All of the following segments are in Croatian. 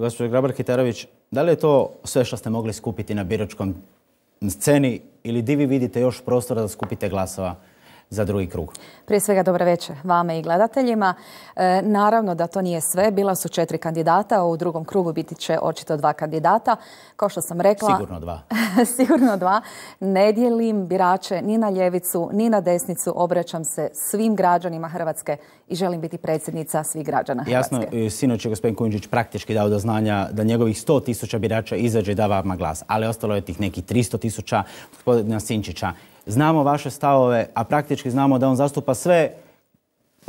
gospođo Grabar-Kitarović, da li je to sve što ste mogli skupiti na biračkom sceni ili di vi vidite još prostora da skupite glasova? za drugi krug. Prije svega dobro večer vama i gledateljima. E, naravno da to nije sve. Bila su četiri kandidata, u drugom krugu biti će očito dva kandidata. Kao što sam rekla... Sigurno dva. sigurno dva. Ne dijelim birače ni na ljevicu, ni na desnicu. Obraćam se svim građanima Hrvatske i želim biti predsjednica svih građana Hrvatske. Jasno, e, sinoć je gospodin Kunđić praktički dao do znanja da njegovih 100 tisuća birača izađe i da vama glas. Ali ostalo je tih nekih 300 tisuća gospodina Sinčića znamo vaše stavove, a praktički znamo da on zastupa sve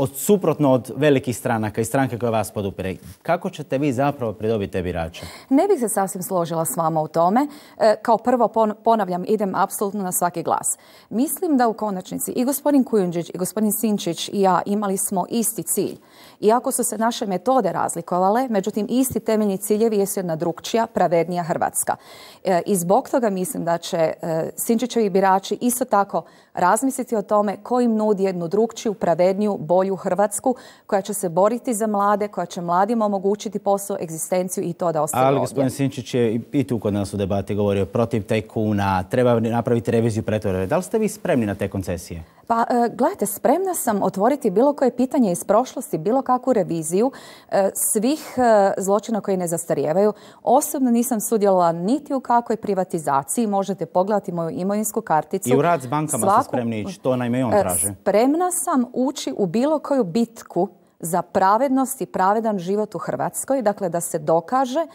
suprotno od velikih stranaka i stranke koje vas podupire. Kako ćete vi zapravo pridobiti te birače? Ne bih se sasvim složila s vama u tome. E, kao prvo ponavljam, idem apsolutno na svaki glas. Mislim da u konačnici i gospodin Kujundžić i gospodin Sinčić i ja imali smo isti cilj. Iako su se naše metode razlikovale, međutim isti temeljni ciljevi jesu jedna drugčija, pravednija Hrvatska. E, I zbog toga mislim da će e, Sinčićevi birači isto tako razmisliti o tome kojim im nudi jednu drugčiju, pravedniju, bolju Hrvatsku koja će se boriti za mlade, koja će mladima omogućiti posao, egzistenciju i to da ostane Ali gospodin Sinčić je i tu kod nas u debati govorio protiv tajkuna, treba napraviti reviziju pretvore. Da li ste vi spremni na te koncesije? Pa e, gledajte, spremna sam otvoriti bilo koje pitanje iz prošlosti, bilo kakvu reviziju e, svih e, zločina koji ne zastarijevaju. Osobno nisam sudjelovala niti u kakvoj privatizaciji. Možete pogledati moju imovinsku karticu. I u rad s bankama Svaku... spremni ići, to i on traže. Spremna sam ući u bilo koju bitku za pravednost i pravedan život u Hrvatskoj, dakle da se dokaže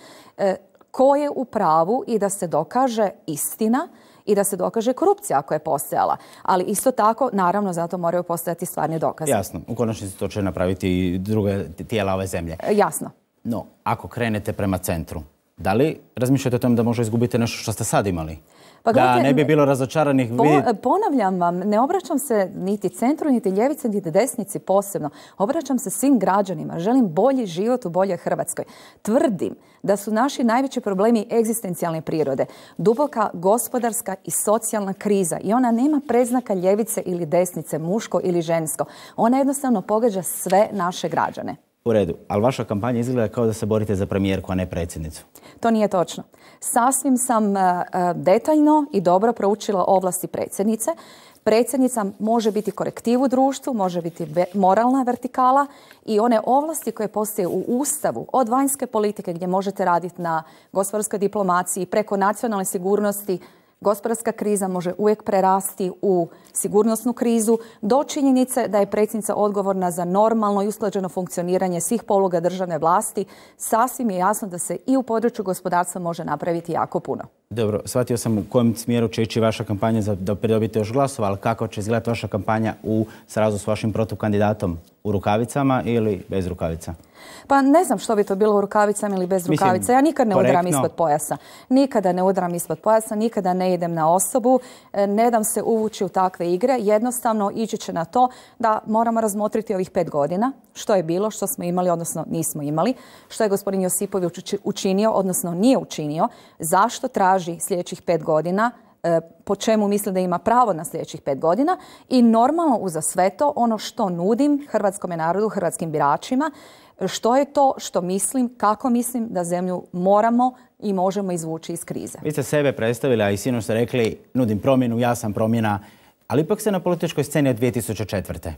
ko je u pravu i da se dokaže istina i da se dokaže korupcija ako je postojala. Ali isto tako, naravno, zato moraju postojati stvarni dokaze. Jasno. U konačnici to će napraviti i druge tijela ove zemlje. Jasno. No, ako krenete prema centru, da li razmišljate o tome da može izgubiti nešto što ste sad imali? Pa gledajte, da ne bi bilo razočaranih. Po, ponavljam vam, ne obraćam se niti centru, niti ljevice, niti desnici posebno. Obraćam se svim građanima. Želim bolji život u boljoj Hrvatskoj. Tvrdim da su naši najveći problemi egzistencijalne prirode. Duboka gospodarska i socijalna kriza. I ona nema preznaka ljevice ili desnice, muško ili žensko. Ona jednostavno pogađa sve naše građane. U redu, ali vaša kampanja izgleda kao da se borite za premijerku, a ne predsjednicu. To nije točno. Sasvim sam e, e, detaljno i dobro proučila ovlasti predsjednice. Predsjednica može biti korektiv u društvu, može biti moralna vertikala i one ovlasti koje postoje u Ustavu od vanjske politike gdje možete raditi na gospodarskoj diplomaciji preko nacionalne sigurnosti, gospodarska kriza može uvijek prerasti u sigurnosnu krizu do činjenice da je predsjednica odgovorna za normalno i usklađeno funkcioniranje svih pologa državne vlasti, sasvim je jasno da se i u području gospodarstva može napraviti jako puno. Dobro, shvatio sam u kojem smjeru će ići vaša kampanja za, da pridobite još glasova, ali kako će izgledati vaša kampanja u srazu s vašim protukandidatom? U rukavicama ili bez rukavica? Pa ne znam što bi to bilo u rukavicama ili bez rukavica. Ja nikad ne udram ispod pojasa. Nikada ne udram ispod pojasa, nikada ne idem na osobu, e, ne dam se uvući u takve igre. Jednostavno ići će na to da moramo razmotriti ovih pet godina, što je bilo, što smo imali, odnosno nismo imali, što je gospodin Josipović učinio, odnosno nije učinio, zašto traži traži sljedećih pet godina, e, po čemu mislim da ima pravo na sljedećih pet godina i normalno uza sve to ono što nudim hrvatskom narodu, hrvatskim biračima, što je to što mislim, kako mislim da zemlju moramo i možemo izvući iz krize. Vi ste sebe predstavili, a i sinu ste rekli nudim promjenu, ja sam promjena, ali ipak ste na političkoj sceni od 2004.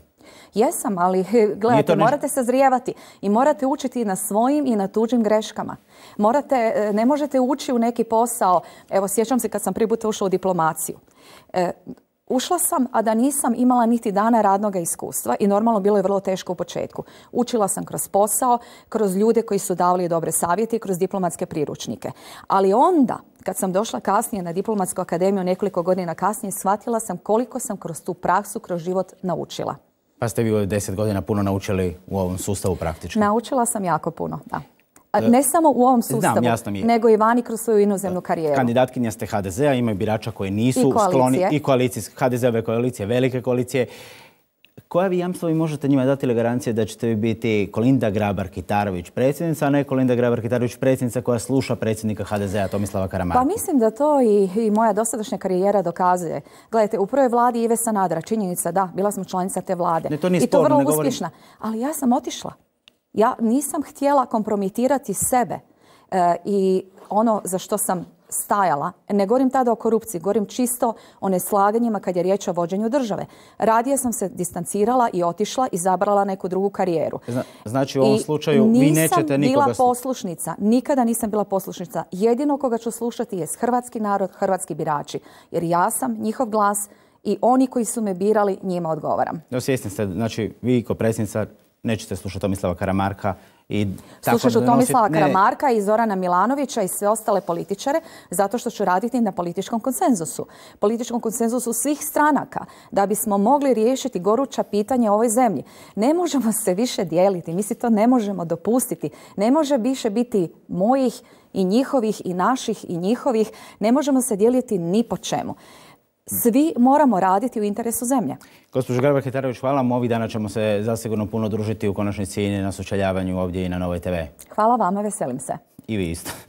Jesam, ali gledajte, morate sazrijevati i morate učiti na svojim i na tuđim greškama. Morate, e, ne možete ući u neki posao. Evo, sjećam se kad sam pributa ušla u diplomaciju. E, ušla sam, a da nisam imala niti dana radnog iskustva i normalno bilo je vrlo teško u početku. Učila sam kroz posao, kroz ljude koji su davali dobre savjeti i kroz diplomatske priručnike. Ali onda, kad sam došla kasnije na diplomatsku akademiju nekoliko godina kasnije, shvatila sam koliko sam kroz tu praksu, kroz život naučila. Pa ste vi ovih deset godina puno naučili u ovom sustavu praktično. Naučila sam jako puno, da. E, ne samo u ovom sustavu, Znam, nego i vani kroz svoju inozemnu karijeru. Kandidatkinja ste HDZ-a, imaju birača koji nisu I skloni i koalicije, HDZ-ove koalicije, velike koalicije koja vi jamstva vi možete njima dati ili garancije da ćete vi biti Kolinda Grabar-Kitarović predsjednica, a ne Kolinda Grabar-Kitarović predsjednica koja sluša predsjednika HDZ-a Tomislava Karamarka? Pa mislim da to i, moja dosadašnja karijera dokazuje. Gledajte, u prvoj vladi Ive Sanadra, činjenica da, bila smo članica te vlade. Ne, to nije I to vrlo uspješna. Ali ja sam otišla. Ja nisam htjela kompromitirati sebe. E, I ono za što sam stajala. Ne govorim tada o korupciji, govorim čisto o neslaganjima kad je riječ o vođenju države. Radije sam se distancirala i otišla i zabrala neku drugu karijeru. znači u ovom slučaju vi nećete nikoga... nisam bila poslušnica, nikada nisam bila poslušnica. Jedino koga ću slušati je hrvatski narod, hrvatski birači. Jer ja sam njihov glas i oni koji su me birali njima odgovaram. Svjesni ste, znači vi kao predsjednica nećete slušati Tomislava Karamarka, i tako Slušaš u Tomislava i Zorana Milanovića i sve ostale političare zato što ću raditi na političkom konsenzusu. Političkom konsenzusu svih stranaka da bismo mogli riješiti goruća pitanja ovoj zemlji. Ne možemo se više dijeliti, mi si to ne možemo dopustiti. Ne može više biti mojih i njihovih i naših i njihovih. Ne možemo se dijeliti ni po čemu. Mm. svi moramo raditi u interesu zemlje. Gospođo Garba Kitarović, hvala vam. Ovih dana ćemo se zasigurno puno družiti u konačnici na sučeljavanju ovdje i na Novoj TV. Hvala vama, veselim se. I vi isto.